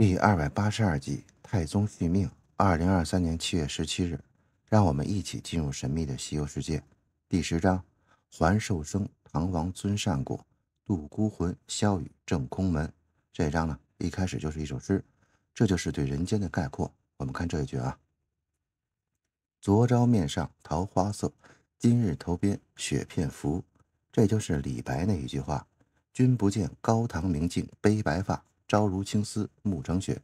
第二百八十二集《太宗续命》。二零二三年七月十七日，让我们一起进入神秘的西游世界。第十章《还寿生、唐王尊善果渡孤魂萧雨正空门》。这一章呢，一开始就是一首诗，这就是对人间的概括。我们看这一句啊：“昨朝面上桃花色，今日头边雪片浮。”这就是李白那一句话：“君不见高堂明镜悲白发。”朝如青丝暮成雪，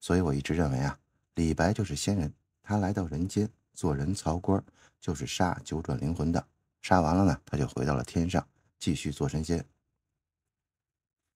所以我一直认为啊，李白就是仙人。他来到人间做人曹官，就是杀九转灵魂的。杀完了呢，他就回到了天上，继续做神仙。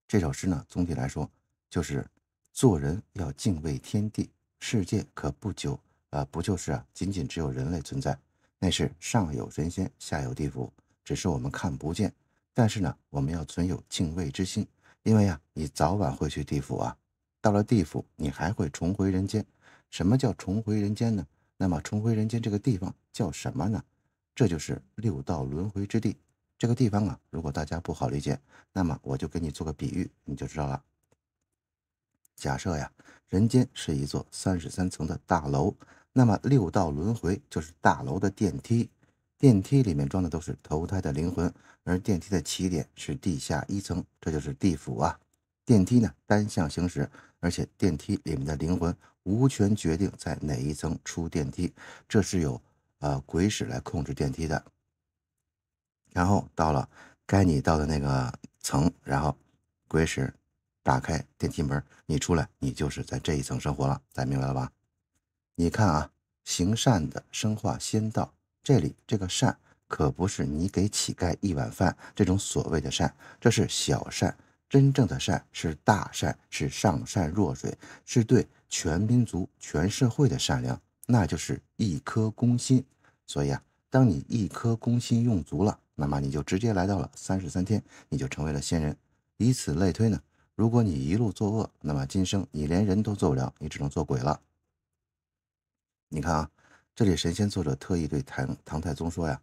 这首诗呢，总体来说就是做人要敬畏天地。世界可不就啊，不就是啊，仅仅只有人类存在？那是上有神仙，下有地府，只是我们看不见。但是呢，我们要存有敬畏之心。因为呀，你早晚会去地府啊，到了地府，你还会重回人间。什么叫重回人间呢？那么重回人间这个地方叫什么呢？这就是六道轮回之地。这个地方啊，如果大家不好理解，那么我就给你做个比喻，你就知道了。假设呀，人间是一座三十三层的大楼，那么六道轮回就是大楼的电梯。电梯里面装的都是投胎的灵魂，而电梯的起点是地下一层，这就是地府啊。电梯呢单向行驶，而且电梯里面的灵魂无权决定在哪一层出电梯，这是由呃鬼使来控制电梯的。然后到了该你到的那个层，然后鬼使打开电梯门，你出来，你就是在这一层生活了。咱明白了吧？你看啊，行善的生化仙道。这里这个善可不是你给乞丐一碗饭这种所谓的善，这是小善。真正的善是大善，是上善若水，是对全民族、全社会的善良，那就是一颗公心。所以啊，当你一颗公心用足了，那么你就直接来到了三十三天，你就成为了仙人。以此类推呢，如果你一路作恶，那么今生你连人都做不了，你只能做鬼了。你看啊。这里神仙作者特意对唐唐太宗说呀：“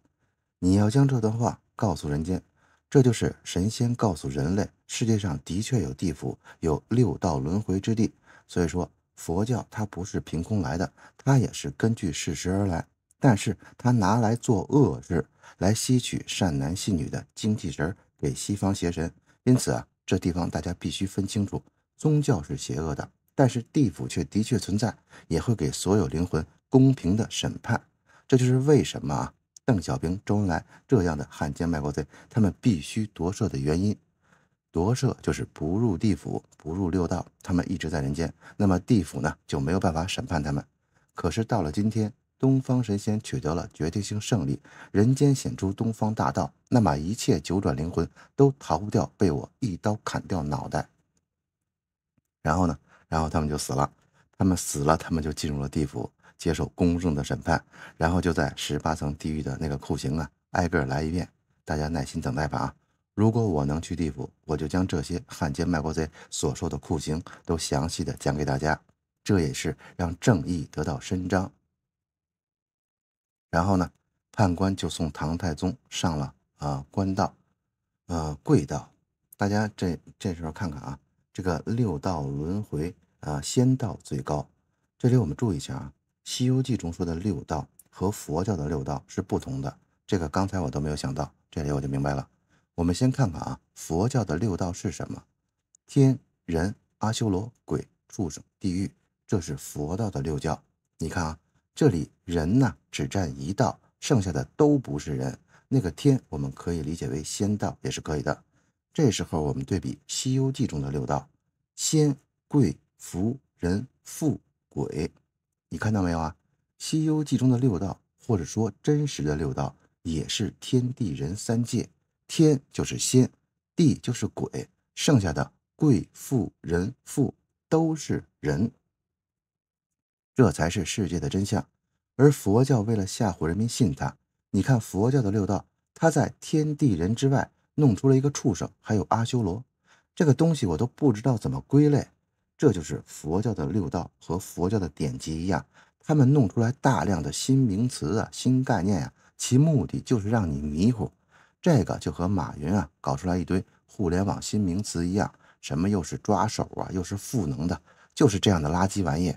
你要将这段话告诉人间，这就是神仙告诉人类，世界上的确有地府，有六道轮回之地。所以说，佛教它不是凭空来的，它也是根据事实而来。但是它拿来做恶事，来吸取善男信女的精气神，给西方邪神。因此啊，这地方大家必须分清楚，宗教是邪恶的，但是地府却的确存在，也会给所有灵魂。”公平的审判，这就是为什么啊，邓小平、周恩来这样的汉奸卖国贼，他们必须夺舍的原因。夺舍就是不入地府，不入六道，他们一直在人间。那么地府呢就没有办法审判他们。可是到了今天，东方神仙取得了决定性胜利，人间显出东方大道，那么一切九转灵魂都逃不掉被我一刀砍掉脑袋。然后呢，然后他们就死了，他们死了，他们就进入了地府。接受公正的审判，然后就在十八层地狱的那个酷刑啊，挨个来一遍。大家耐心等待吧啊！如果我能去地府，我就将这些汉奸卖国贼所受的酷刑都详细的讲给大家，这也是让正义得到伸张。然后呢，判官就送唐太宗上了啊官道，呃贵道。大家这这时候看看啊，这个六道轮回啊，仙道最高。这里我们注意一下啊。《西游记》中说的六道和佛教的六道是不同的，这个刚才我都没有想到，这里我就明白了。我们先看看啊，佛教的六道是什么？天、人、阿修罗、鬼、畜生、地狱，这是佛道的六教。你看啊，这里人呢只占一道，剩下的都不是人。那个天，我们可以理解为仙道也是可以的。这时候我们对比《西游记》中的六道：仙、贵、福、人、富、鬼。你看到没有啊？《西游记》中的六道，或者说真实的六道，也是天地人三界，天就是仙，地就是鬼，剩下的贵妇人富都是人，这才是世界的真相。而佛教为了吓唬人民信他，你看佛教的六道，他在天地人之外弄出了一个畜生，还有阿修罗，这个东西我都不知道怎么归类。这就是佛教的六道和佛教的典籍一样，他们弄出来大量的新名词啊、新概念啊，其目的就是让你迷糊。这个就和马云啊搞出来一堆互联网新名词一样，什么又是抓手啊，又是赋能的，就是这样的垃圾玩意。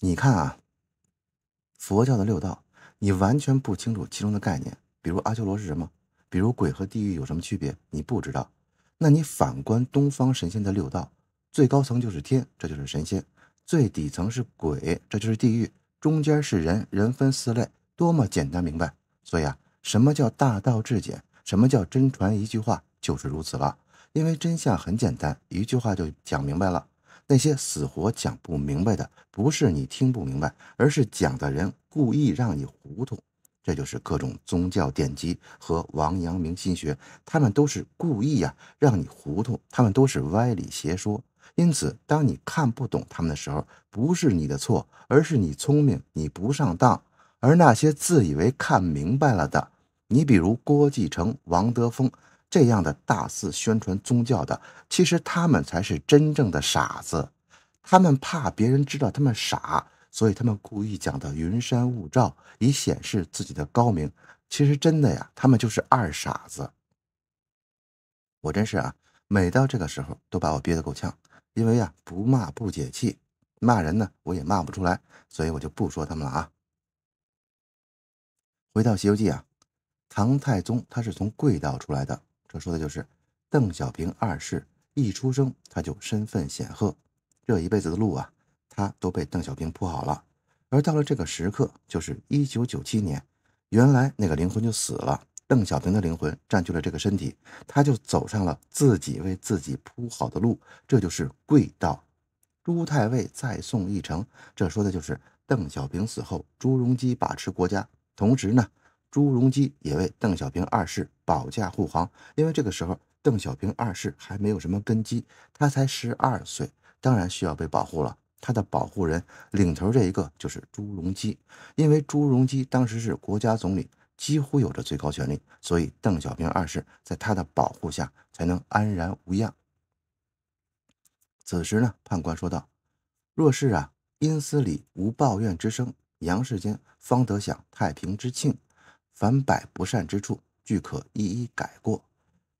你看啊，佛教的六道，你完全不清楚其中的概念，比如阿修罗是什么，比如鬼和地狱有什么区别，你不知道。那你反观东方神仙的六道。最高层就是天，这就是神仙；最底层是鬼，这就是地狱；中间是人，人分四类，多么简单明白！所以啊，什么叫大道至简？什么叫真传？一句话就是如此了。因为真相很简单，一句话就讲明白了。那些死活讲不明白的，不是你听不明白，而是讲的人故意让你糊涂。这就是各种宗教奠基和王阳明心学，他们都是故意呀让你糊涂，他们都是歪理邪说。因此，当你看不懂他们的时候，不是你的错，而是你聪明，你不上当。而那些自以为看明白了的，你比如郭继承、王德峰这样的大肆宣传宗教的，其实他们才是真正的傻子。他们怕别人知道他们傻，所以他们故意讲的云山雾罩，以显示自己的高明。其实真的呀，他们就是二傻子。我真是啊，每到这个时候都把我憋得够呛。因为呀，不骂不解气，骂人呢我也骂不出来，所以我就不说他们了啊。回到《西游记》啊，唐太宗他是从贵道出来的，这说的就是邓小平二世一出生他就身份显赫，这一辈子的路啊，他都被邓小平铺好了。而到了这个时刻，就是一九九七年，原来那个灵魂就死了。邓小平的灵魂占据了这个身体，他就走上了自己为自己铺好的路，这就是贵道。朱太尉再送一程，这说的就是邓小平死后，朱镕基把持国家，同时呢，朱镕基也为邓小平二世保驾护航。因为这个时候邓小平二世还没有什么根基，他才十二岁，当然需要被保护了。他的保护人领头这一个就是朱镕基，因为朱镕基当时是国家总理。几乎有着最高权力，所以邓小平二世在他的保护下才能安然无恙。此时呢，判官说道：“若是啊，阴司里无抱怨之声，阳世间方得享太平之庆。凡百不善之处，俱可一一改过。”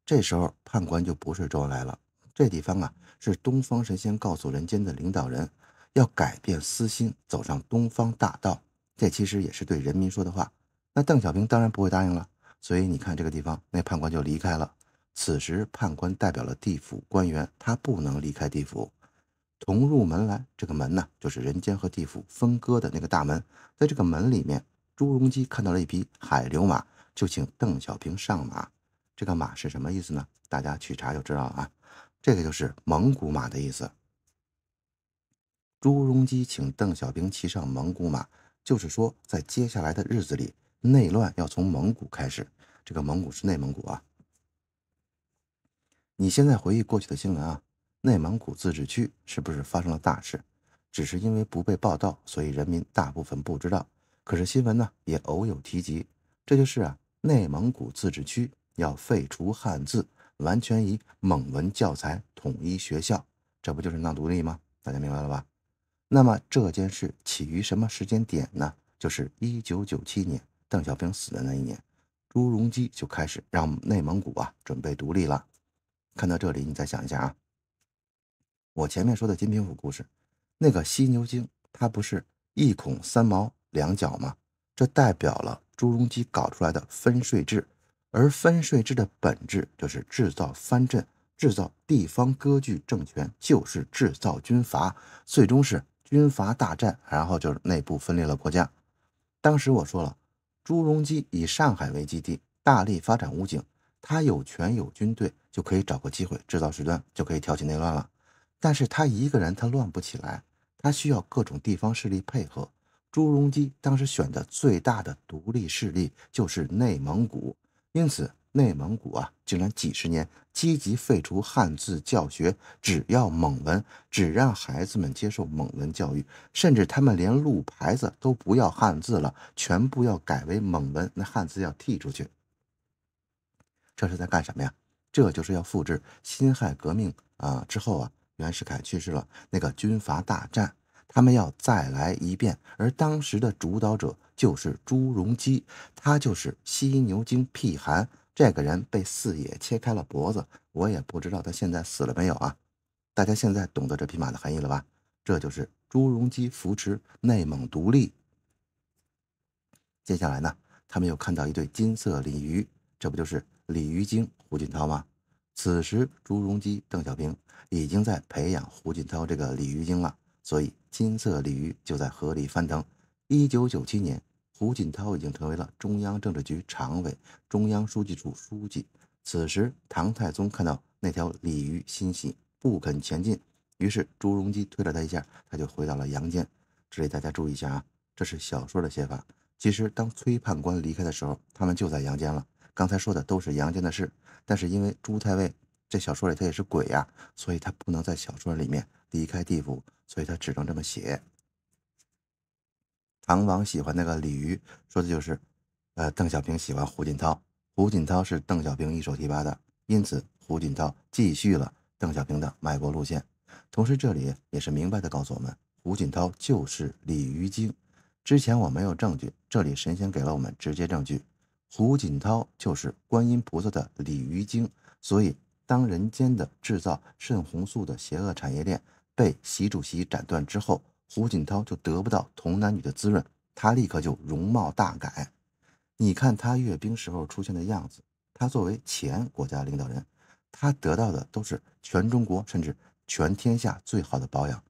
这时候判官就不是周恩来了。这地方啊，是东方神仙告诉人间的领导人要改变私心，走上东方大道。这其实也是对人民说的话。那邓小平当然不会答应了，所以你看这个地方，那判官就离开了。此时判官代表了地府官员，他不能离开地府。同入门来，这个门呢，就是人间和地府分割的那个大门。在这个门里面，朱镕基看到了一匹海流马，就请邓小平上马。这个马是什么意思呢？大家去查就知道了啊。这个就是蒙古马的意思。朱镕基请邓小平骑上蒙古马，就是说在接下来的日子里。内乱要从蒙古开始，这个蒙古是内蒙古啊。你现在回忆过去的新闻啊，内蒙古自治区是不是发生了大事？只是因为不被报道，所以人民大部分不知道。可是新闻呢，也偶有提及。这就是啊，内蒙古自治区要废除汉字，完全以蒙文教材统一学校，这不就是闹独立吗？大家明白了吧？那么这件事起于什么时间点呢？就是一九九七年。邓小平死的那一年，朱镕基就开始让内蒙古啊准备独立了。看到这里，你再想一下啊，我前面说的金平府故事，那个犀牛精，它不是一孔三毛两角吗？这代表了朱镕基搞出来的分税制，而分税制的本质就是制造藩镇，制造地方割据政权，就是制造军阀，最终是军阀大战，然后就是内部分裂了国家。当时我说了。朱镕基以上海为基地，大力发展武警。他有权有军队，就可以找个机会制造事端，就可以挑起内乱了。但是他一个人，他乱不起来。他需要各种地方势力配合。朱镕基当时选的最大的独立势力就是内蒙古，因此。内蒙古啊，竟然几十年积极废除汉字教学，只要蒙文，只让孩子们接受蒙文教育，甚至他们连路牌子都不要汉字了，全部要改为蒙文，那汉字要剔出去。这是在干什么呀？这就是要复制辛亥革命啊之后啊，袁世凯去世了，那个军阀大战他们要再来一遍，而当时的主导者就是朱镕基，他就是犀牛精辟寒。这个人被四野切开了脖子，我也不知道他现在死了没有啊？大家现在懂得这匹马的含义了吧？这就是朱镕基扶持内蒙独立。接下来呢，他们又看到一对金色鲤鱼，这不就是鲤鱼精胡锦涛吗？此时朱镕基、邓小平已经在培养胡锦涛这个鲤鱼精了，所以金色鲤鱼就在河里翻腾。一九九七年。胡锦涛已经成为了中央政治局常委、中央书记处书记。此时，唐太宗看到那条鲤鱼欣喜，不肯前进。于是朱镕基推了他一下，他就回到了阳间。这里大家注意一下啊，这是小说的写法。其实，当崔判官离开的时候，他们就在阳间了。刚才说的都是阳间的事。但是因为朱太尉这小说里他也是鬼呀，所以他不能在小说里面离开地府，所以他只能这么写。唐王喜欢那个鲤鱼，说的就是，呃，邓小平喜欢胡锦涛。胡锦涛是邓小平一手提拔的，因此胡锦涛继续了邓小平的卖国路线。同时，这里也是明白地告诉我们，胡锦涛就是鲤鱼精。之前我没有证据，这里神仙给了我们直接证据。胡锦涛就是观音菩萨的鲤鱼精。所以，当人间的制造肾红素的邪恶产业链被习主席斩断之后，胡锦涛就得不到童男女的滋润，他立刻就容貌大改。你看他阅兵时候出现的样子，他作为前国家领导人，他得到的都是全中国甚至全天下最好的保养。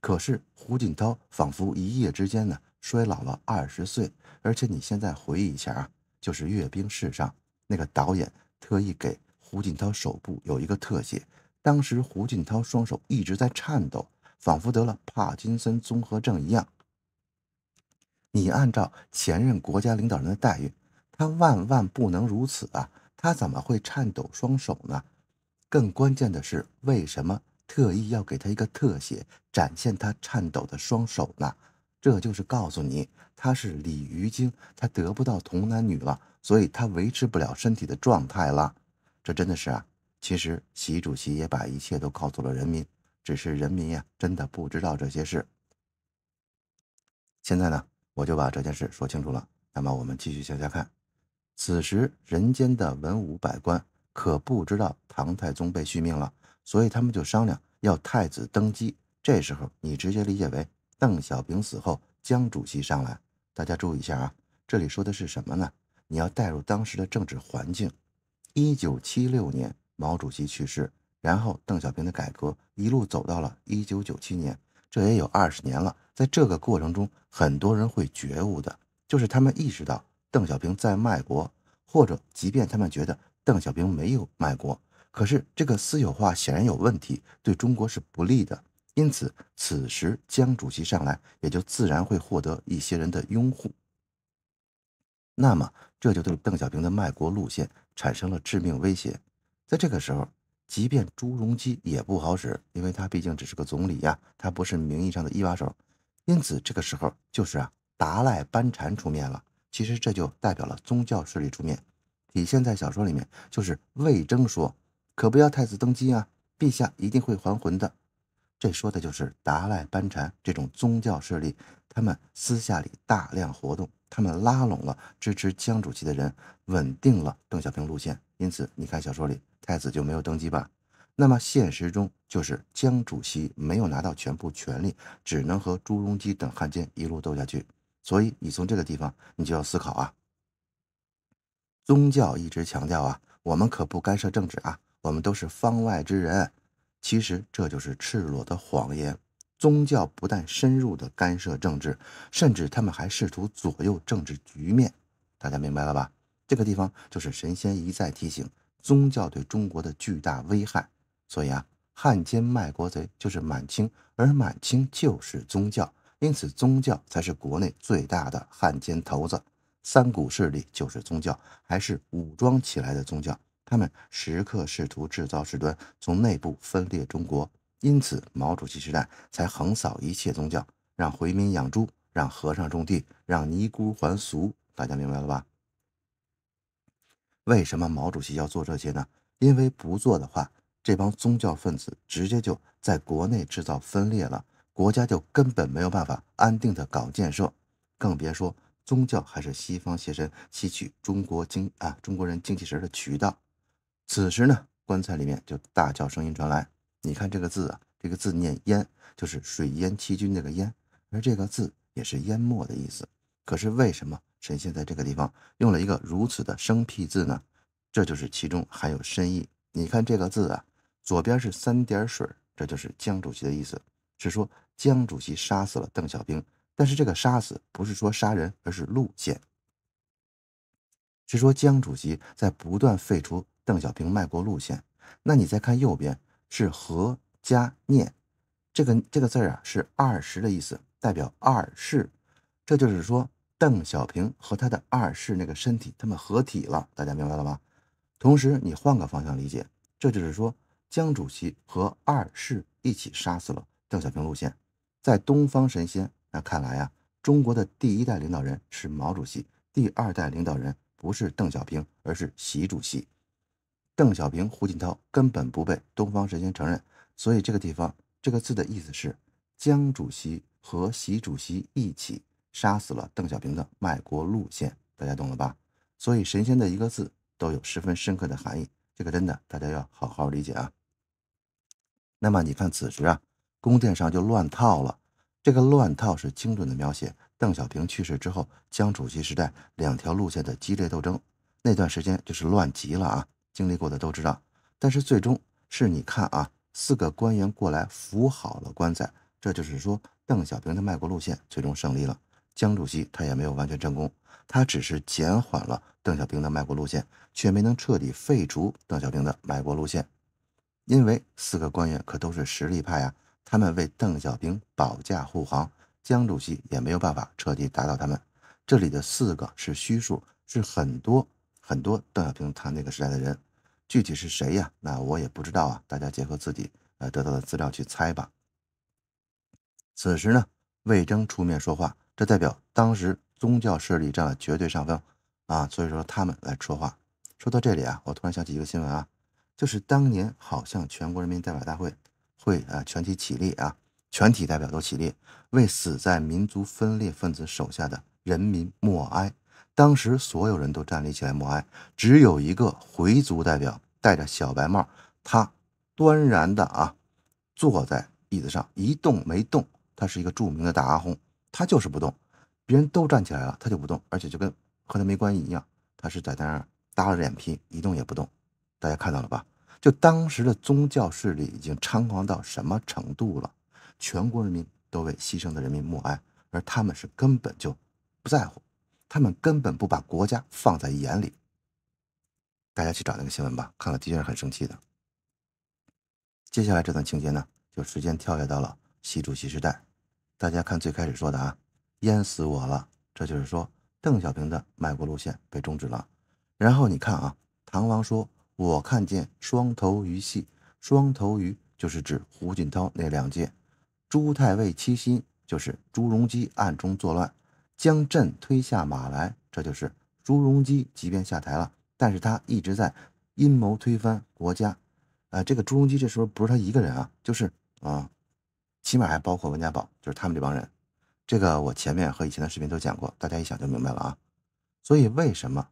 可是胡锦涛仿佛一夜之间呢衰老了二十岁，而且你现在回忆一下啊，就是阅兵式上那个导演特意给胡锦涛手部有一个特写，当时胡锦涛双手一直在颤抖。仿佛得了帕金森综合症一样。你按照前任国家领导人的待遇，他万万不能如此啊！他怎么会颤抖双手呢？更关键的是，为什么特意要给他一个特写，展现他颤抖的双手呢？这就是告诉你，他是鲤鱼精，他得不到童男女了，所以他维持不了身体的状态了。这真的是啊！其实，习主席也把一切都告诉了人民。只是人民呀，真的不知道这些事。现在呢，我就把这件事说清楚了。那么我们继续向下看。此时人间的文武百官可不知道唐太宗被续命了，所以他们就商量要太子登基。这时候你直接理解为邓小平死后江主席上来。大家注意一下啊，这里说的是什么呢？你要带入当时的政治环境。一九七六年，毛主席去世。然后邓小平的改革一路走到了一九九七年，这也有二十年了。在这个过程中，很多人会觉悟的，就是他们意识到邓小平在卖国，或者即便他们觉得邓小平没有卖国，可是这个私有化显然有问题，对中国是不利的。因此，此时江主席上来也就自然会获得一些人的拥护。那么，这就对邓小平的卖国路线产生了致命威胁。在这个时候。即便朱镕基也不好使，因为他毕竟只是个总理呀，他不是名义上的一把手。因此，这个时候就是啊，达赖班禅出面了。其实这就代表了宗教势力出面，体现在小说里面就是魏征说：“可不要太子登基啊，陛下一定会还魂的。”这说的就是达赖班禅这种宗教势力，他们私下里大量活动，他们拉拢了支持江主席的人，稳定了邓小平路线。因此，你看小说里。太子就没有登基吧？那么现实中就是江主席没有拿到全部权力，只能和朱镕基等汉奸一路斗下去。所以你从这个地方，你就要思考啊。宗教一直强调啊，我们可不干涉政治啊，我们都是方外之人。其实这就是赤裸的谎言。宗教不但深入的干涉政治，甚至他们还试图左右政治局面。大家明白了吧？这个地方就是神仙一再提醒。宗教对中国的巨大危害，所以啊，汉奸卖国贼就是满清，而满清就是宗教，因此宗教才是国内最大的汉奸头子。三股势力就是宗教，还是武装起来的宗教，他们时刻试图制造事端，从内部分裂中国。因此，毛主席时代才横扫一切宗教，让回民养猪，让和尚种地，让尼姑还俗。大家明白了吧？为什么毛主席要做这些呢？因为不做的话，这帮宗教分子直接就在国内制造分裂了，国家就根本没有办法安定的搞建设，更别说宗教还是西方邪神吸取中国精啊中国人精气神的渠道。此时呢，棺材里面就大叫声音传来，你看这个字啊，这个字念淹，就是水淹七军那个淹，而这个字也是淹没的意思。可是为什么？神仙在这个地方用了一个如此的生僻字呢，这就是其中含有深意。你看这个字啊，左边是三点水，这就是江主席的意思，是说江主席杀死了邓小平。但是这个“杀死”不是说杀人，而是路线，是说江主席在不断废除邓小平卖国路线。那你再看右边是“何家念”，这个这个字儿啊是二十的意思，代表二世，这就是说。邓小平和他的二世那个身体，他们合体了，大家明白了吧？同时，你换个方向理解，这就是说，江主席和二世一起杀死了邓小平路线，在东方神仙那看来呀，中国的第一代领导人是毛主席，第二代领导人不是邓小平，而是习主席。邓小平、胡锦涛根本不被东方神仙承认，所以这个地方这个字的意思是，江主席和习主席一起。杀死了邓小平的卖国路线，大家懂了吧？所以“神仙”的一个字都有十分深刻的含义，这个真的大家要好好理解啊。那么你看，此时啊，宫殿上就乱套了。这个乱套是精准的描写。邓小平去世之后，江主席时代两条路线的激烈斗争，那段时间就是乱极了啊。经历过的都知道。但是最终是你看啊，四个官员过来扶好了棺材，这就是说邓小平的卖国路线最终胜利了。江主席他也没有完全成功，他只是减缓了邓小平的卖国路线，却没能彻底废除邓小平的卖国路线。因为四个官员可都是实力派啊，他们为邓小平保驾护航，江主席也没有办法彻底打倒他们。这里的四个是虚数，是很多很多邓小平他那个时代的人，具体是谁呀？那我也不知道啊，大家结合自己呃得到的资料去猜吧。此时呢，魏征出面说话。这代表当时宗教势力占了绝对上风啊，所以说他们来说话。说到这里啊，我突然想起一个新闻啊，就是当年好像全国人民代表大会会啊全体起立啊，全体代表都起立为死在民族分裂分子手下的人民默哀。当时所有人都站立起来默哀，只有一个回族代表戴着小白帽，他端然的啊坐在椅子上一动没动。他是一个著名的大阿訇。他就是不动，别人都站起来了，他就不动，而且就跟和他没关系一样，他是在那儿耷拉着眼皮，一动也不动。大家看到了吧？就当时的宗教势力已经猖狂到什么程度了？全国人民都为牺牲的人民默哀，而他们是根本就不在乎，他们根本不把国家放在眼里。大家去找那个新闻吧，看了的确是很生气的。接下来这段情节呢，就时间跳跃到了习主席时代。大家看最开始说的啊，淹死我了，这就是说邓小平的卖国路线被终止了。然后你看啊，唐王说，我看见双头鱼戏，双头鱼就是指胡锦涛那两届。朱太尉欺心，就是朱镕基暗中作乱，将朕推下马来，这就是朱镕基。即便下台了，但是他一直在阴谋推翻国家。啊，这个朱镕基这时候不是他一个人啊，就是啊。起码还包括温家宝，就是他们这帮人，这个我前面和以前的视频都讲过，大家一想就明白了啊。所以为什么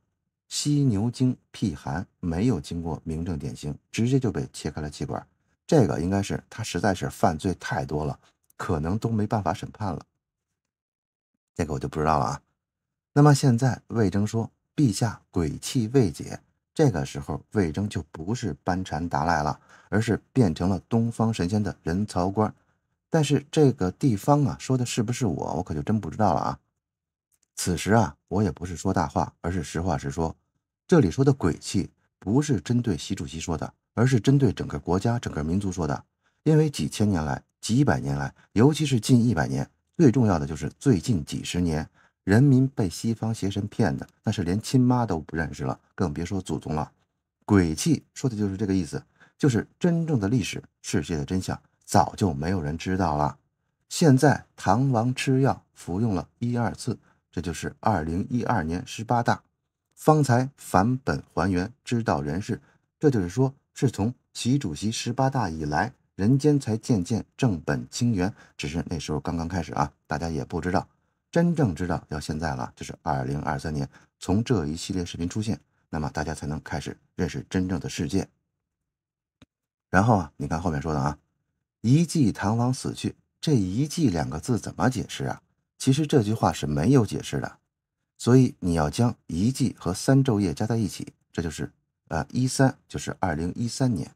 犀牛精辟寒没有经过明正典刑，直接就被切开了气管？这个应该是他实在是犯罪太多了，可能都没办法审判了。这个我就不知道了啊。那么现在魏征说：“陛下鬼气未解”，这个时候魏征就不是班禅达赖了，而是变成了东方神仙的人曹官。但是这个地方啊，说的是不是我，我可就真不知道了啊！此时啊，我也不是说大话，而是实话实说。这里说的鬼气，不是针对习主席说的，而是针对整个国家、整个民族说的。因为几千年来、几百年来，尤其是近一百年，最重要的就是最近几十年，人民被西方邪神骗的，那是连亲妈都不认识了，更别说祖宗了。鬼气说的就是这个意思，就是真正的历史世界的真相。早就没有人知道了。现在唐王吃药服用了一二次，这就是二零一二年十八大方才返本还原，知道人事。这就是说，是从习主席十八大以来，人间才渐渐正本清源。只是那时候刚刚开始啊，大家也不知道。真正知道要现在了，就是二零二三年，从这一系列视频出现，那么大家才能开始认识真正的世界。然后啊，你看后面说的啊。一计唐王死去，这一计两个字怎么解释啊？其实这句话是没有解释的，所以你要将一季和三昼夜加在一起，这就是呃一三，就是二零一三年。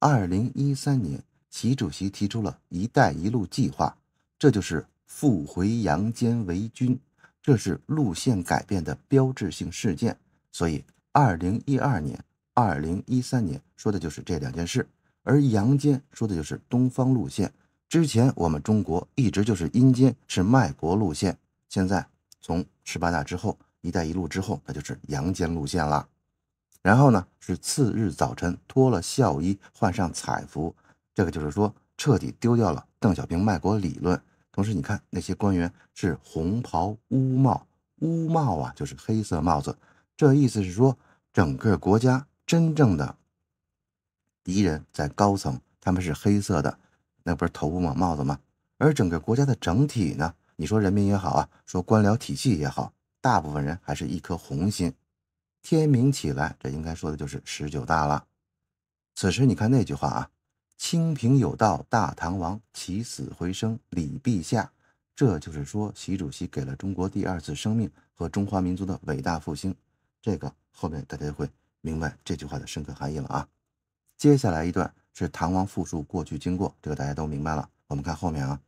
二零一三年，习主席提出了“一带一路”计划，这就是复回阳间为君，这是路线改变的标志性事件。所以，二零一二年、二零一三年说的就是这两件事。而阳间说的就是东方路线。之前我们中国一直就是阴间是卖国路线，现在从十八大之后，一带一路之后，那就是阳间路线了。然后呢，是次日早晨脱了孝衣，换上彩服，这个就是说彻底丢掉了邓小平卖国理论。同时，你看那些官员是红袍乌帽，乌帽啊就是黑色帽子，这意思是说整个国家真正的。敌人在高层，他们是黑色的，那不是头目吗？帽子吗？而整个国家的整体呢？你说人民也好啊，说官僚体系也好，大部分人还是一颗红心。天明起来，这应该说的就是十九大了。此时你看那句话啊，“清平有道，大唐王起死回生，礼陛下”，这就是说，习主席给了中国第二次生命和中华民族的伟大复兴。这个后面大家会明白这句话的深刻含义了啊。接下来一段是唐王复述过去经过，这个大家都明白了。我们看后面啊，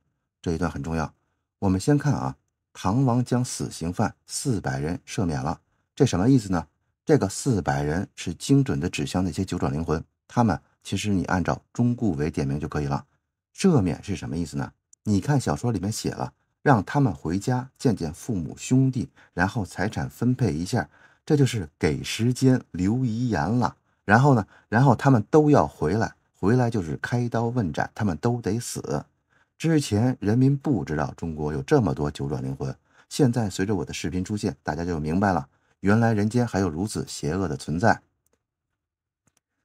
这一段很重要。我们先看啊，唐王将死刑犯四百人赦免了，这什么意思呢？这个四百人是精准的指向那些九转灵魂，他们其实你按照中固伟点名就可以了。赦免是什么意思呢？你看小说里面写了，让他们回家见见父母兄弟，然后财产分配一下，这就是给时间留遗言了。然后呢？然后他们都要回来，回来就是开刀问斩，他们都得死。之前人民不知道中国有这么多九转灵魂，现在随着我的视频出现，大家就明白了，原来人间还有如此邪恶的存在。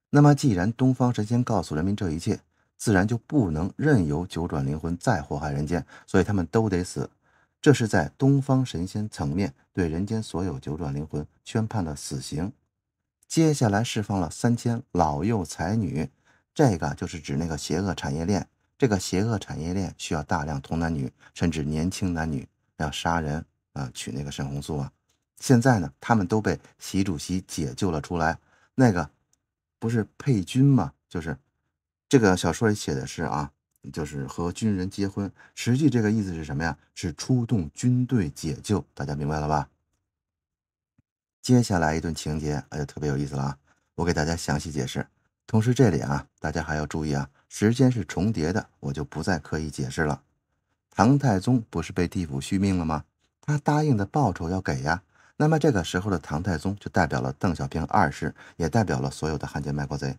那么，既然东方神仙告诉人民这一切，自然就不能任由九转灵魂再祸害人间，所以他们都得死。这是在东方神仙层面对人间所有九转灵魂宣判了死刑。接下来释放了三千老幼才女，这个就是指那个邪恶产业链。这个邪恶产业链需要大量童男女，甚至年轻男女，要杀人啊，取那个沈红素啊。现在呢，他们都被习主席解救了出来。那个不是配军吗？就是这个小说里写的是啊，就是和军人结婚。实际这个意思是什么呀？是出动军队解救，大家明白了吧？接下来一段情节，哎呀，特别有意思了啊！我给大家详细解释。同时，这里啊，大家还要注意啊，时间是重叠的，我就不再刻意解释了。唐太宗不是被地府续命了吗？他答应的报酬要给呀。那么这个时候的唐太宗就代表了邓小平二世，也代表了所有的汉奸卖国贼。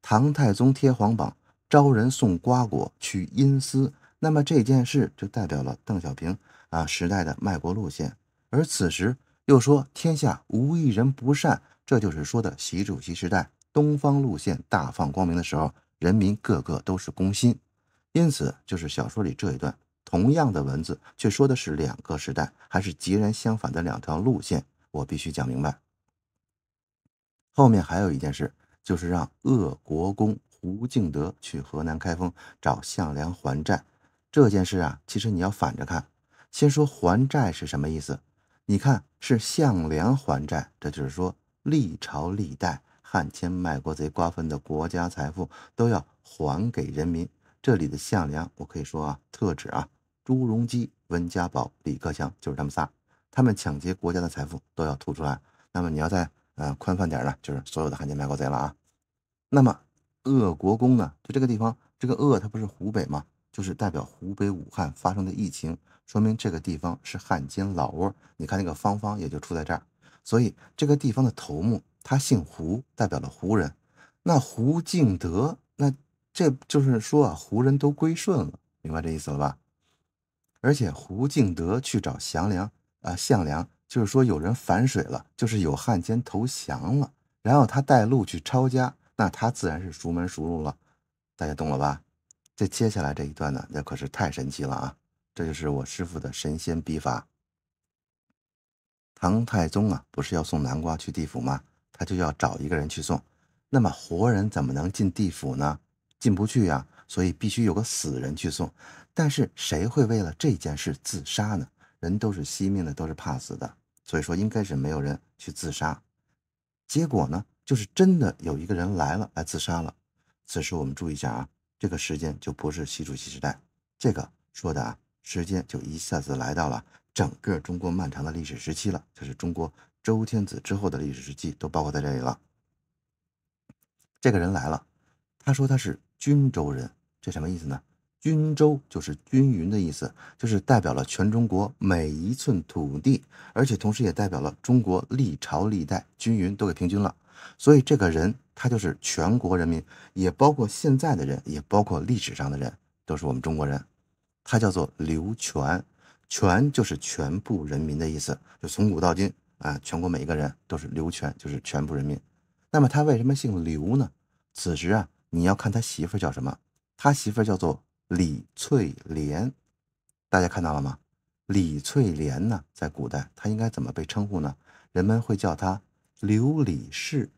唐太宗贴皇榜，招人送瓜果去阴司。那么这件事就代表了邓小平啊时代的卖国路线。而此时。就说天下无一人不善，这就是说的习主席时代，东方路线大放光明的时候，人民个个都是公心，因此就是小说里这一段，同样的文字却说的是两个时代，还是截然相反的两条路线，我必须讲明白。后面还有一件事，就是让鄂国公胡敬德去河南开封找项梁还债这件事啊，其实你要反着看，先说还债是什么意思。你看，是项梁还债，这就是说，历朝历代汉奸卖国贼瓜分的国家财富都要还给人民。这里的项梁，我可以说啊，特指啊，朱镕基、温家宝、李克强，就是他们仨，他们抢劫国家的财富都要吐出来。那么你要再呃宽泛点呢，就是所有的汉奸卖国贼了啊。那么鄂国公呢，就这个地方，这个鄂它不是湖北吗？就是代表湖北武汉发生的疫情。说明这个地方是汉奸老窝，你看那个方方也就出在这儿，所以这个地方的头目他姓胡，代表了胡人。那胡敬德，那这就是说啊，胡人都归顺了，明白这意思了吧？而且胡敬德去找项梁啊，项梁就是说有人反水了，就是有汉奸投降了，然后他带路去抄家，那他自然是熟门熟路了。大家懂了吧？这接下来这一段呢，那可是太神奇了啊！这就是我师傅的神仙笔法。唐太宗啊，不是要送南瓜去地府吗？他就要找一个人去送。那么活人怎么能进地府呢？进不去呀，所以必须有个死人去送。但是谁会为了这件事自杀呢？人都是惜命的，都是怕死的，所以说应该是没有人去自杀。结果呢，就是真的有一个人来了，来自杀了。此时我们注意一下啊，这个时间就不是习主席时代，这个说的啊。时间就一下子来到了整个中国漫长的历史时期了，就是中国周天子之后的历史时期都包括在这里了。这个人来了，他说他是均州人，这什么意思呢？均州就是均匀的意思，就是代表了全中国每一寸土地，而且同时也代表了中国历朝历代均匀都给平均了。所以这个人他就是全国人民，也包括现在的人，也包括历史上的人，都是我们中国人。他叫做刘全，全就是全部人民的意思，就从古到今啊，全国每一个人都是刘全，就是全部人民。那么他为什么姓刘呢？此时啊，你要看他媳妇叫什么，他媳妇叫做李翠莲，大家看到了吗？李翠莲呢，在古代她应该怎么被称呼呢？人们会叫她刘李氏，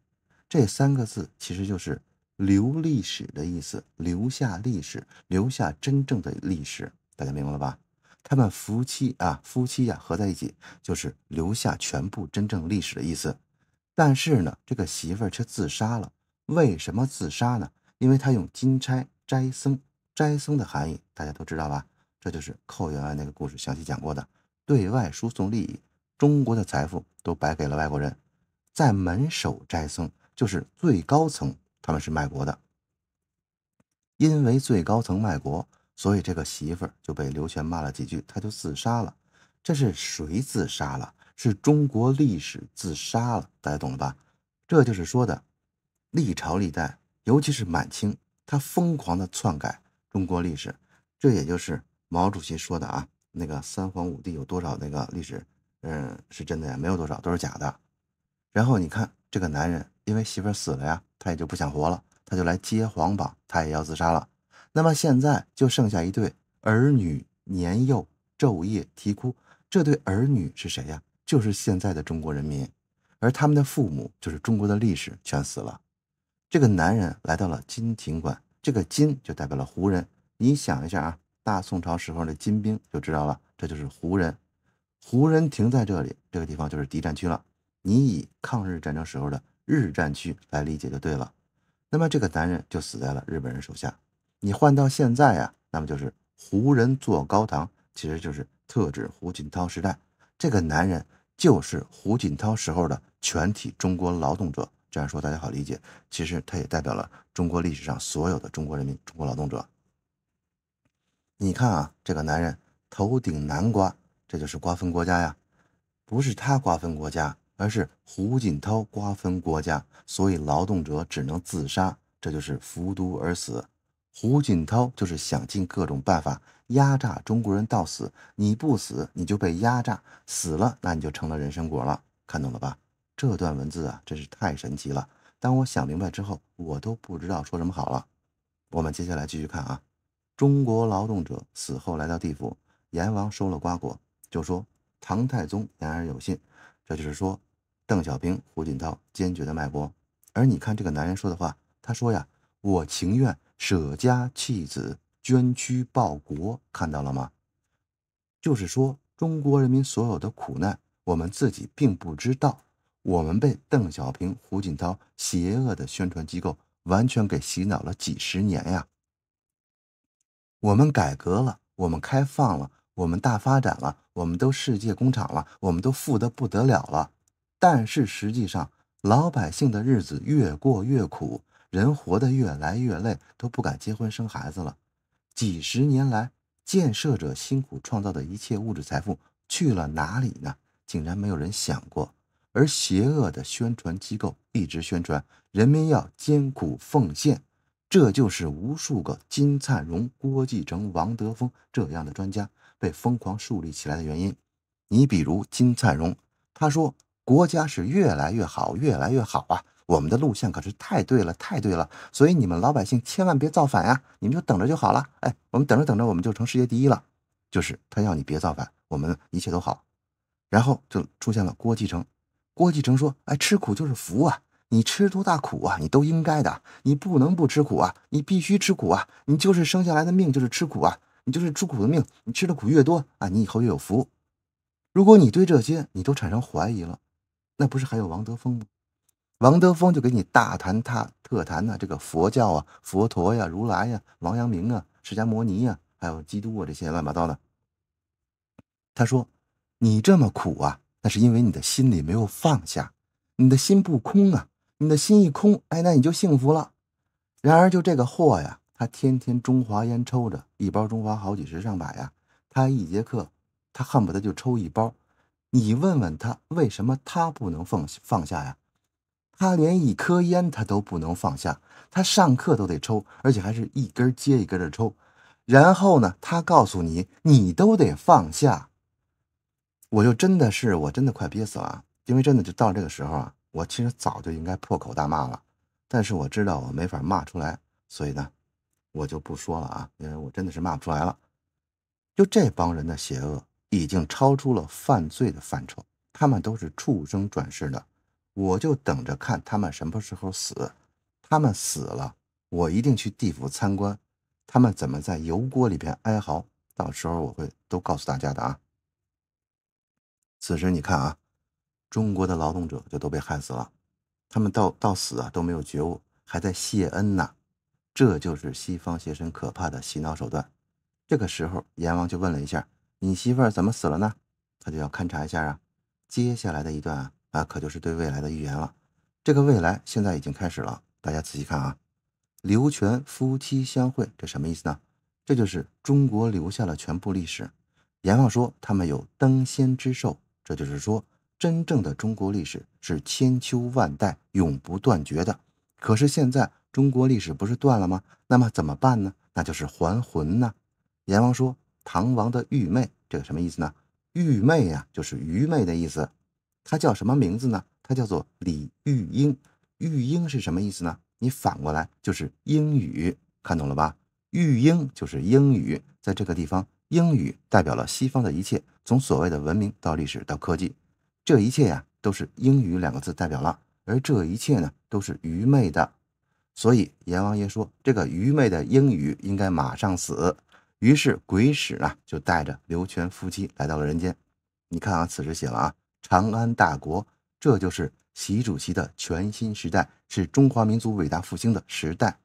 这三个字其实就是留历史的意思，留下历史，留下真正的历史。大家明白了吧？他们夫妻啊，夫妻呀，合在一起就是留下全部真正历史的意思。但是呢，这个媳妇却自杀了。为什么自杀呢？因为他用金钗摘僧，摘僧的含义大家都知道吧？这就是寇员外那个故事，详细讲过的。对外输送利益，中国的财富都白给了外国人。在门首斋僧，就是最高层，他们是卖国的。因为最高层卖国。所以这个媳妇儿就被刘全骂了几句，他就自杀了。这是谁自杀了？是中国历史自杀了，大家懂了吧？这就是说的历朝历代，尤其是满清，他疯狂的篡改中国历史。这也就是毛主席说的啊，那个三皇五帝有多少那个历史？嗯，是真的呀？没有多少，都是假的。然后你看这个男人，因为媳妇儿死了呀，他也就不想活了，他就来揭黄榜，他也要自杀了。那么现在就剩下一对儿女，年幼昼夜啼哭。这对儿女是谁呀？就是现在的中国人民，而他们的父母就是中国的历史全死了。这个男人来到了金庭馆，这个金就代表了胡人。你想一下啊，大宋朝时候的金兵就知道了，这就是胡人。胡人停在这里，这个地方就是敌占区了。你以抗日战争时候的日战区来理解就对了。那么这个男人就死在了日本人手下。你换到现在呀，那么就是胡人坐高堂，其实就是特指胡锦涛时代。这个男人就是胡锦涛时候的全体中国劳动者。这样说大家好理解。其实他也代表了中国历史上所有的中国人民、中国劳动者。你看啊，这个男人头顶南瓜，这就是瓜分国家呀。不是他瓜分国家，而是胡锦涛瓜分国家，所以劳动者只能自杀，这就是服毒而死。胡锦涛就是想尽各种办法压榨中国人到死，你不死你就被压榨，死了那你就成了人参果了，看懂了吧？这段文字啊，真是太神奇了。当我想明白之后，我都不知道说什么好了。我们接下来继续看啊，中国劳动者死后来到地府，阎王收了瓜果，就说唐太宗言而有信，这就是说邓小平、胡锦涛坚决的卖国。而你看这个男人说的话，他说呀，我情愿。舍家弃子，捐躯报国，看到了吗？就是说，中国人民所有的苦难，我们自己并不知道。我们被邓小平、胡锦涛邪恶的宣传机构完全给洗脑了几十年呀！我们改革了，我们开放了，我们大发展了，我们都世界工厂了，我们都富得不得了了。但是实际上，老百姓的日子越过越苦。人活得越来越累，都不敢结婚生孩子了。几十年来，建设者辛苦创造的一切物质财富去了哪里呢？竟然没有人想过。而邪恶的宣传机构一直宣传人民要艰苦奉献，这就是无数个金灿荣、郭继承、王德峰这样的专家被疯狂树立起来的原因。你比如金灿荣，他说国家是越来越好，越来越好啊。我们的路线可是太对了，太对了，所以你们老百姓千万别造反呀，你们就等着就好了。哎，我们等着等着，我们就成世界第一了。就是他要你别造反，我们一切都好。然后就出现了郭继承，郭继承说：“哎，吃苦就是福啊，你吃多大苦啊，你都应该的，你不能不吃苦啊，你必须吃苦啊，你就是生下来的命就是吃苦啊，你就是吃苦的命，你吃的苦越多啊，你以后越有福。如果你对这些你都产生怀疑了，那不是还有王德峰吗？”王德峰就给你大谈他特谈呐，这个佛教啊，佛陀呀，如来呀，王阳明啊，释迦摩尼呀，还有基督啊，这些乱八糟的。他说：“你这么苦啊，那是因为你的心里没有放下，你的心不空啊，你的心一空，哎，那你就幸福了。”然而就这个货呀，他天天中华烟抽着，一包中华好几十上百呀，他一节课，他恨不得就抽一包。你问问他为什么他不能放放下呀？他连一颗烟他都不能放下，他上课都得抽，而且还是一根接一根的抽。然后呢，他告诉你，你都得放下。我就真的是，我真的快憋死了，因为真的就到这个时候啊，我其实早就应该破口大骂了，但是我知道我没法骂出来，所以呢，我就不说了啊，因为我真的是骂不出来了。就这帮人的邪恶已经超出了犯罪的范畴，他们都是畜生转世的。我就等着看他们什么时候死，他们死了，我一定去地府参观，他们怎么在油锅里边哀嚎？到时候我会都告诉大家的啊。此时你看啊，中国的劳动者就都被害死了，他们到到死啊都没有觉悟，还在谢恩呢。这就是西方邪神可怕的洗脑手段。这个时候阎王就问了一下：“你媳妇儿怎么死了呢？”他就要勘察一下啊。接下来的一段啊。啊，可就是对未来的预言了。这个未来现在已经开始了。大家仔细看啊，刘全夫妻相会，这什么意思呢？这就是中国留下了全部历史。阎王说他们有登仙之寿，这就是说真正的中国历史是千秋万代永不断绝的。可是现在中国历史不是断了吗？那么怎么办呢？那就是还魂呢。阎王说唐王的愚昧，这个什么意思呢？愚昧呀，就是愚昧的意思。他叫什么名字呢？他叫做李玉英。玉英是什么意思呢？你反过来就是英语，看懂了吧？玉英就是英语，在这个地方，英语代表了西方的一切，从所谓的文明到历史到科技，这一切呀都是英语两个字代表了。而这一切呢都是愚昧的，所以阎王爷说这个愚昧的英语应该马上死。于是鬼使啊就带着刘全夫妻来到了人间。你看啊，此时写了啊。长安大国，这就是习主席的全新时代，是中华民族伟大复兴的时代。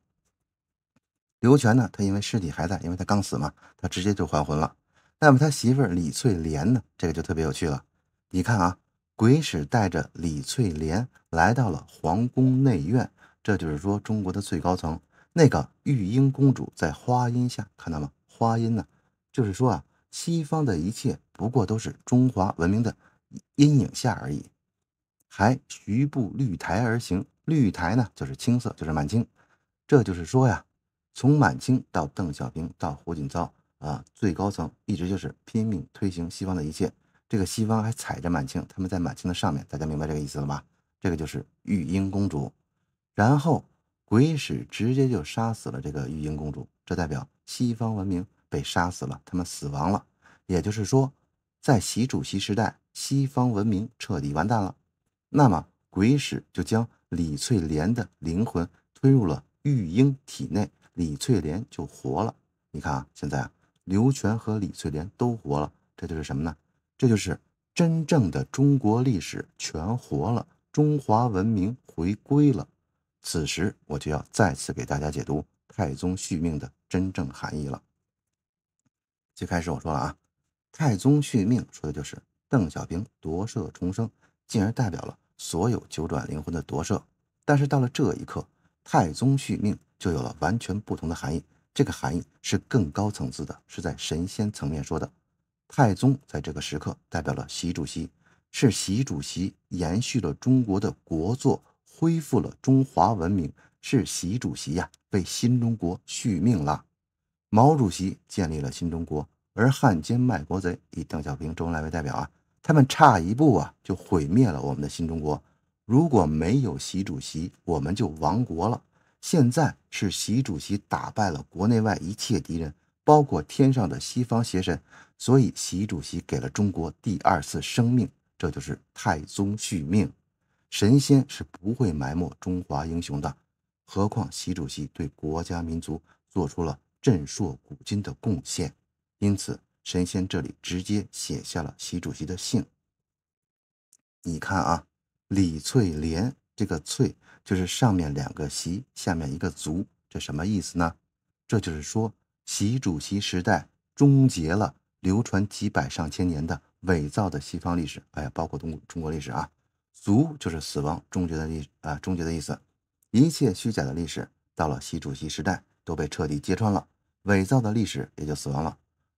刘全呢，他因为尸体还在，因为他刚死嘛，他直接就还魂了。那么他媳妇李翠莲呢，这个就特别有趣了。你看啊，鬼使带着李翠莲来到了皇宫内院，这就是说中国的最高层那个玉英公主在花荫下，看到吗？花荫呢，就是说啊，西方的一切不过都是中华文明的。阴影下而已，还徐步绿苔而行。绿苔呢，就是青色，就是满清。这就是说呀，从满清到邓小平到胡锦涛啊，最高层一直就是拼命推行西方的一切。这个西方还踩着满清，他们在满清的上面，大家明白这个意思了吧？这个就是玉英公主，然后鬼使直接就杀死了这个玉英公主。这代表西方文明被杀死了，他们死亡了。也就是说，在习主席时代。西方文明彻底完蛋了，那么鬼使就将李翠莲的灵魂推入了玉英体内，李翠莲就活了。你看啊，现在啊，刘全和李翠莲都活了，这就是什么呢？这就是真正的中国历史全活了，中华文明回归了。此时我就要再次给大家解读太宗续命的真正含义了。最开始我说了啊，太宗续命说的就是。邓小平夺舍重生，进而代表了所有九转灵魂的夺舍。但是到了这一刻，太宗续命就有了完全不同的含义。这个含义是更高层次的，是在神仙层面说的。太宗在这个时刻代表了习主席，是习主席延续了中国的国祚，恢复了中华文明，是习主席呀，为新中国续命了。毛主席建立了新中国，而汉奸卖国贼以邓小平、周恩来为代表啊。他们差一步啊，就毁灭了我们的新中国。如果没有习主席，我们就亡国了。现在是习主席打败了国内外一切敌人，包括天上的西方邪神。所以，习主席给了中国第二次生命，这就是太宗续命。神仙是不会埋没中华英雄的，何况习主席对国家民族做出了震烁古今的贡献，因此。神仙这里直接写下了习主席的姓，你看啊，李翠莲，这个翠就是上面两个习，下面一个足，这什么意思呢？这就是说，习主席时代终结了流传几百上千年的伪造的西方历史，哎，包括中中国历史啊，足就是死亡终结的历啊，终结的意思，一切虚假的历史到了习主席时代都被彻底揭穿了，伪造的历史也就死亡了。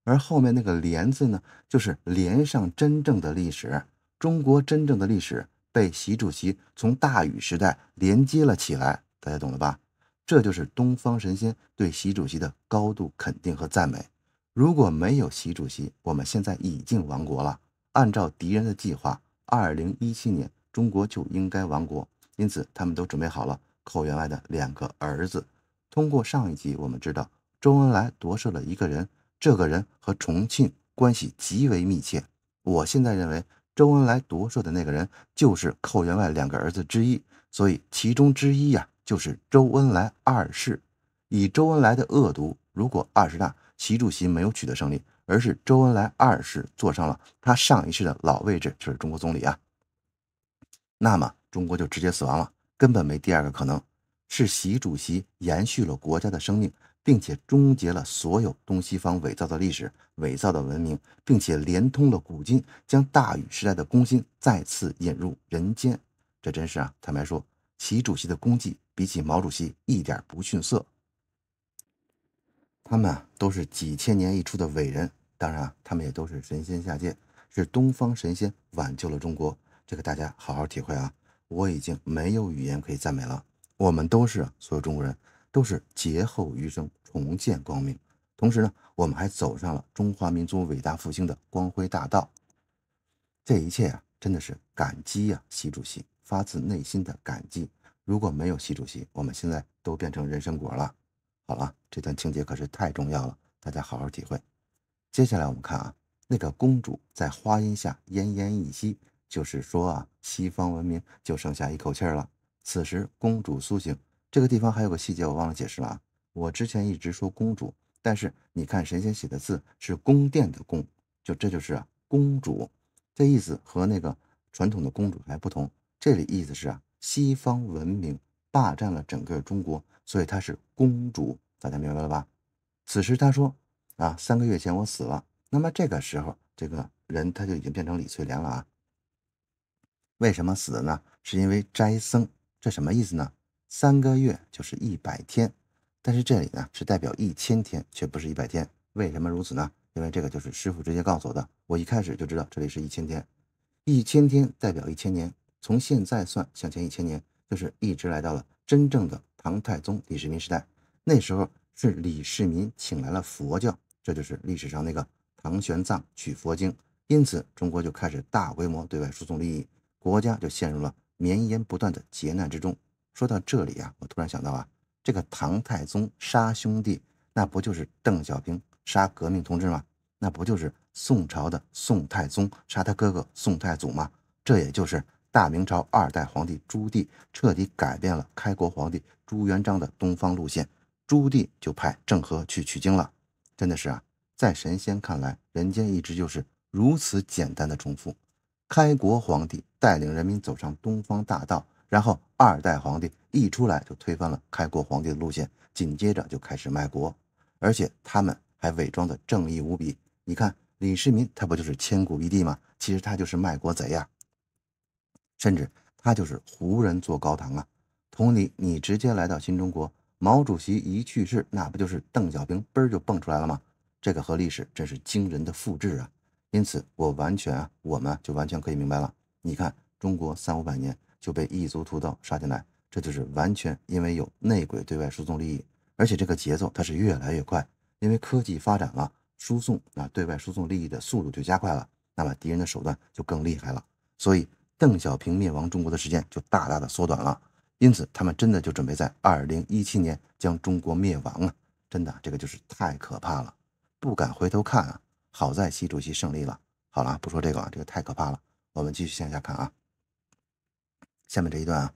而后面那个“连”字呢，就是连上真正的历史，中国真正的历史被习主席从大禹时代连接了起来。大家懂了吧？这就是东方神仙对习主席的高度肯定和赞美。如果没有习主席，我们现在已经亡国了。按照敌人的计划，二零一七年中国就应该亡国，因此他们都准备好了。寇员外的两个儿子，通过上一集我们知道，周恩来夺舍了一个人。这个人和重庆关系极为密切。我现在认为，周恩来夺舍的那个人就是寇员外两个儿子之一，所以其中之一呀，就是周恩来二世。以周恩来的恶毒，如果二十大，习主席没有取得胜利，而是周恩来二世坐上了他上一世的老位置，就是中国总理啊，那么中国就直接死亡了，根本没第二个可能。是习主席延续了国家的生命。并且终结了所有东西方伪造的历史、伪造的文明，并且连通了古今，将大禹时代的功勋再次引入人间。这真是啊，坦白说，习主席的功绩比起毛主席一点不逊色。他们啊，都是几千年一出的伟人，当然啊，他们也都是神仙下界，是东方神仙挽救了中国。这个大家好好体会啊！我已经没有语言可以赞美了。我们都是所有中国人。都是劫后余生，重见光明。同时呢，我们还走上了中华民族伟大复兴的光辉大道。这一切啊，真的是感激呀！习主席发自内心的感激。如果没有习主席，我们现在都变成人参果了。好了，这段情节可是太重要了，大家好好体会。接下来我们看啊，那个公主在花荫下奄奄一息，就是说啊，西方文明就剩下一口气了。此时公主苏醒。这个地方还有个细节，我忘了解释了啊！我之前一直说公主，但是你看神仙写的字是宫殿的宫，就这就是啊公主，这意思和那个传统的公主还不同。这里意思是啊，西方文明霸占了整个中国，所以她是公主。大家明白了吧？此时他说啊，三个月前我死了。那么这个时候，这个人他就已经变成李翠莲了啊。为什么死的呢？是因为斋僧，这什么意思呢？三个月就是一百天，但是这里呢是代表一千天，却不是一百天。为什么如此呢？因为这个就是师傅直接告诉我的。我一开始就知道这里是一千天，一千天代表一千年。从现在算向前一千年，就是一直来到了真正的唐太宗李世民时代。那时候是李世民请来了佛教，这就是历史上那个唐玄奘取佛经。因此，中国就开始大规模对外输送利益，国家就陷入了绵延不断的劫难之中。说到这里啊，我突然想到啊，这个唐太宗杀兄弟，那不就是邓小平杀革命同志吗？那不就是宋朝的宋太宗杀他哥哥宋太祖吗？这也就是大明朝二代皇帝朱棣彻底改变了开国皇帝朱元璋的东方路线。朱棣就派郑和去取经了。真的是啊，在神仙看来，人间一直就是如此简单的重复。开国皇帝带领人民走上东方大道。然后，二代皇帝一出来就推翻了开国皇帝的路线，紧接着就开始卖国，而且他们还伪装的正义无比。你看李世民，他不就是千古一帝吗？其实他就是卖国贼呀，甚至他就是胡人坐高堂啊。同理，你直接来到新中国，毛主席一去世，那不就是邓小平嘣儿就蹦出来了吗？这个和历史真是惊人的复制啊！因此，我完全我们就完全可以明白了。你看，中国三五百年。就被异族屠刀杀进来，这就是完全因为有内鬼对外输送利益，而且这个节奏它是越来越快，因为科技发展了，输送啊对外输送利益的速度就加快了，那么敌人的手段就更厉害了，所以邓小平灭亡中国的时间就大大的缩短了，因此他们真的就准备在二零一七年将中国灭亡啊！真的，这个就是太可怕了，不敢回头看啊！好在习主席胜利了，好了，不说这个，了，这个太可怕了，我们继续向下看啊。下面这一段啊，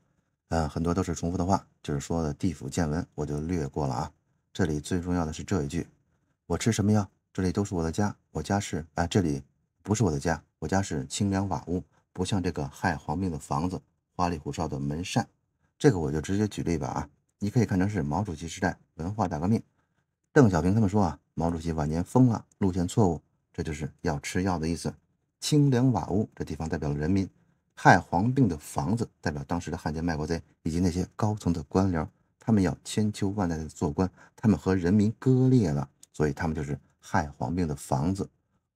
嗯，很多都是重复的话，就是说的地府见闻，我就略过了啊。这里最重要的是这一句，我吃什么药？这里都是我的家，我家是啊，这里不是我的家，我家是清凉瓦屋，不像这个害皇命的房子，花里胡哨的门扇。这个我就直接举例吧啊，你可以看成是毛主席时代文化大革命，邓小平他们说啊，毛主席晚年疯了，路线错误，这就是要吃药的意思。清凉瓦屋这地方代表了人民。害皇病的房子代表当时的汉奸卖国贼以及那些高层的官僚，他们要千秋万代的做官，他们和人民割裂了，所以他们就是害皇病的房子。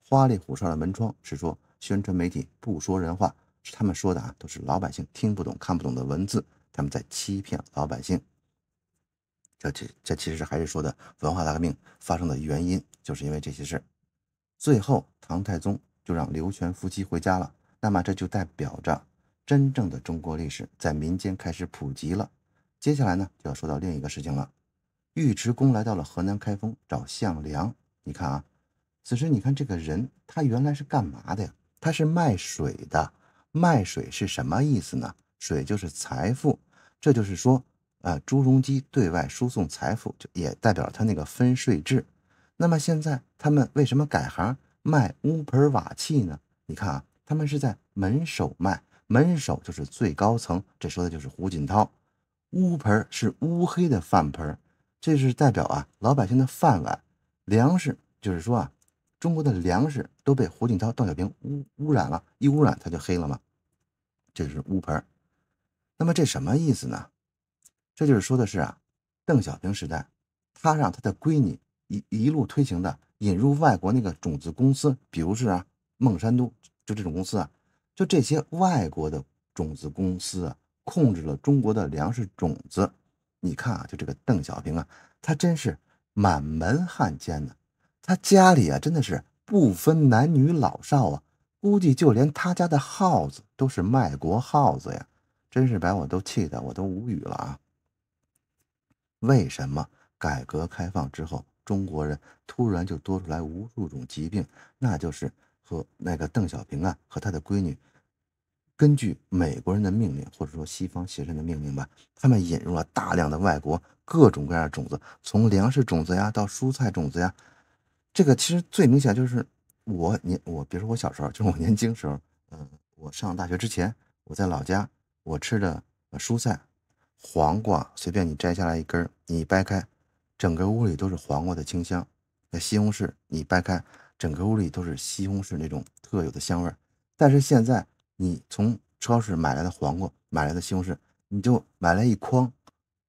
花里胡哨的门窗是说宣传媒体不说人话，是他们说的啊，都是老百姓听不懂、看不懂的文字，他们在欺骗老百姓。这其这其实还是说的文化大革命发生的原因，就是因为这些事儿。最后，唐太宗就让刘全夫妻回家了。那么这就代表着真正的中国历史在民间开始普及了。接下来呢，就要说到另一个事情了。尉迟恭来到了河南开封找项梁。你看啊，此时你看这个人，他原来是干嘛的呀？他是卖水的。卖水是什么意思呢？水就是财富。这就是说，呃，朱镕基对外输送财富，就也代表他那个分税制。那么现在他们为什么改行卖乌盆瓦器呢？你看啊。他们是在门首卖，门首就是最高层，这说的就是胡锦涛。乌盆是乌黑的饭盆，这是代表啊老百姓的饭碗，粮食就是说啊中国的粮食都被胡锦涛、邓小平污污染了，一污染它就黑了嘛，这是乌盆。那么这什么意思呢？这就是说的是啊邓小平时代，他让他的闺女一一路推行的引入外国那个种子公司，比如是啊孟山都。就这种公司啊，就这些外国的种子公司啊，控制了中国的粮食种子。你看啊，就这个邓小平啊，他真是满门汉奸呢。他家里啊，真的是不分男女老少啊，估计就连他家的耗子都是卖国耗子呀。真是把我都气的，我都无语了啊。为什么改革开放之后，中国人突然就多出来无数种疾病？那就是。和那个邓小平啊，和他的闺女，根据美国人的命令，或者说西方邪神的命令吧，他们引入了大量的外国各种各样的种子，从粮食种子呀到蔬菜种子呀。这个其实最明显就是我，年我别说，我小时候就是我年轻时候，嗯，我上大学之前，我在老家，我吃的蔬菜，黄瓜随便你摘下来一根，你掰开，整个屋里都是黄瓜的清香。那西红柿你掰开。整个屋里都是西红柿那种特有的香味儿，但是现在你从超市买来的黄瓜、买来的西红柿，你就买来一筐、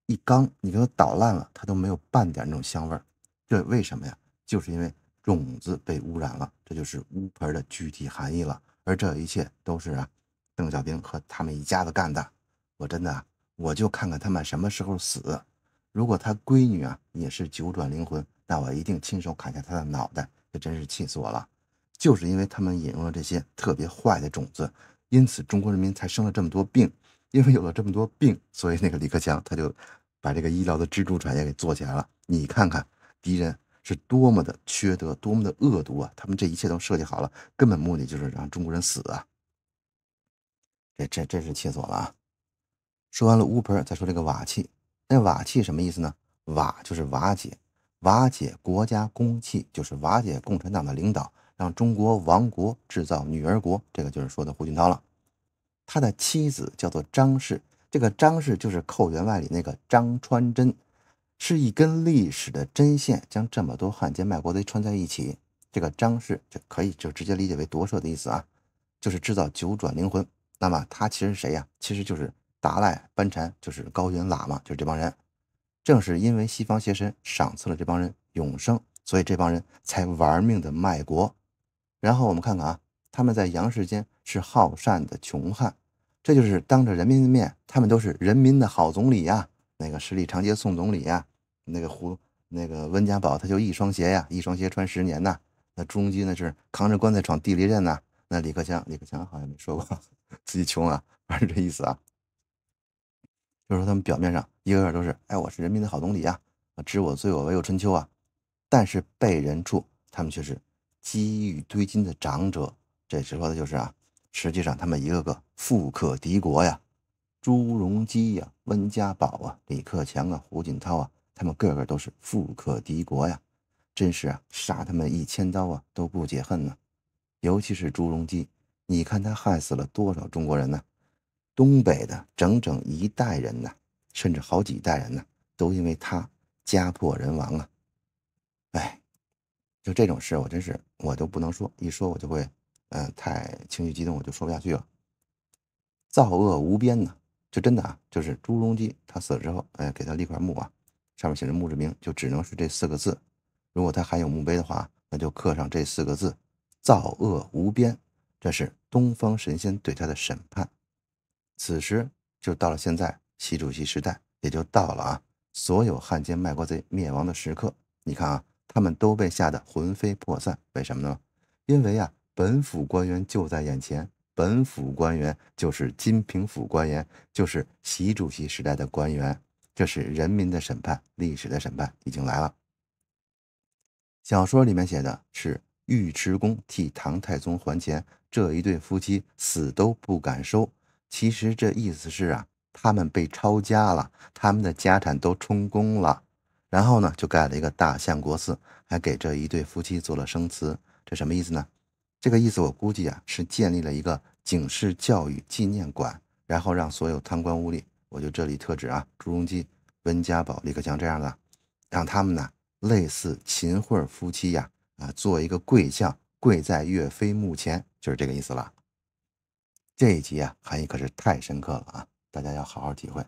一缸，你给它捣烂了，它都没有半点那种香味儿。这为什么呀？就是因为种子被污染了。这就是污盆的具体含义了。而这一切都是啊，邓小平和他们一家子干的。我真的我就看看他们什么时候死。如果他闺女啊也是九转灵魂，那我一定亲手砍下他的脑袋。真是气死我了！就是因为他们引入了这些特别坏的种子，因此中国人民才生了这么多病。因为有了这么多病，所以那个李克强他就把这个医疗的支柱产业给做起来了。你看看敌人是多么的缺德，多么的恶毒啊！他们这一切都设计好了，根本目的就是让中国人死啊！这这真是气死我了啊！说完了乌盆，再说这个瓦器。那瓦器什么意思呢？瓦就是瓦解。瓦解国家公器，就是瓦解共产党的领导，让中国亡国，制造女儿国。这个就是说的胡锦涛了。他的妻子叫做张氏，这个张氏就是《寇员外》里那个张穿针，是一根历史的针线，将这么多汉奸卖国贼穿在一起。这个张氏就可以就直接理解为夺舍的意思啊，就是制造九转灵魂。那么他其实谁呀？其实就是达赖班禅，就是高原喇嘛，就是这帮人。正是因为西方邪神赏赐了这帮人永生，所以这帮人才玩命的卖国。然后我们看看啊，他们在杨世间是好善的穷汉，这就是当着人民的面，他们都是人民的好总理呀。那个十里长街送总理呀，那个胡那个温家宝他就一双鞋呀，一双鞋穿十年呐。那朱镕基呢是扛着棺材闯地雷阵呐。那李克强，李克强好像没说过 自己穷啊，反是这意思啊？就是说，他们表面上一个个都是，哎，我是人民的好总理啊，知我罪我唯有春秋啊。但是被人处，他们却是积玉堆金的长者。这是说的就是啊，实际上他们一个个富可敌国呀，朱镕基呀、温家宝啊、李克强啊、胡锦涛啊，他们个个都是富可敌国呀，真是啊，杀他们一千刀啊都不解恨呢。尤其是朱镕基，你看他害死了多少中国人呢？东北的整整一代人呢，甚至好几代人呢，都因为他家破人亡啊！哎，就这种事，我真是我都不能说，一说我就会，嗯，太情绪激动，我就说不下去了。造恶无边呢，就真的啊，就是朱镕基他死了之后，哎，给他立块墓啊，上面写着墓志铭，就只能是这四个字。如果他还有墓碑的话，那就刻上这四个字：造恶无边。这是东方神仙对他的审判。此时就到了现在，习主席时代也就到了啊！所有汉奸卖国贼灭亡的时刻，你看啊，他们都被吓得魂飞魄散，为什么呢？因为啊，本府官员就在眼前，本府官员就是金平府官员，就是习主席时代的官员，这是人民的审判，历史的审判已经来了。小说里面写的是尉迟恭替唐太宗还钱，这一对夫妻死都不敢收。其实这意思是啊，他们被抄家了，他们的家产都充公了，然后呢，就盖了一个大相国寺，还给这一对夫妻做了生祠。这什么意思呢？这个意思我估计啊，是建立了一个警示教育纪念馆，然后让所有贪官污吏，我就这里特指啊，朱镕基、温家宝、李克强这样的，让他们呢，类似秦桧夫妻呀啊，做一个跪像，跪在岳飞墓前，就是这个意思了。这一集啊，含义可是太深刻了啊，大家要好好体会。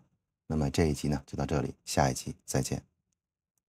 那么这一集呢，就到这里，下一集再见。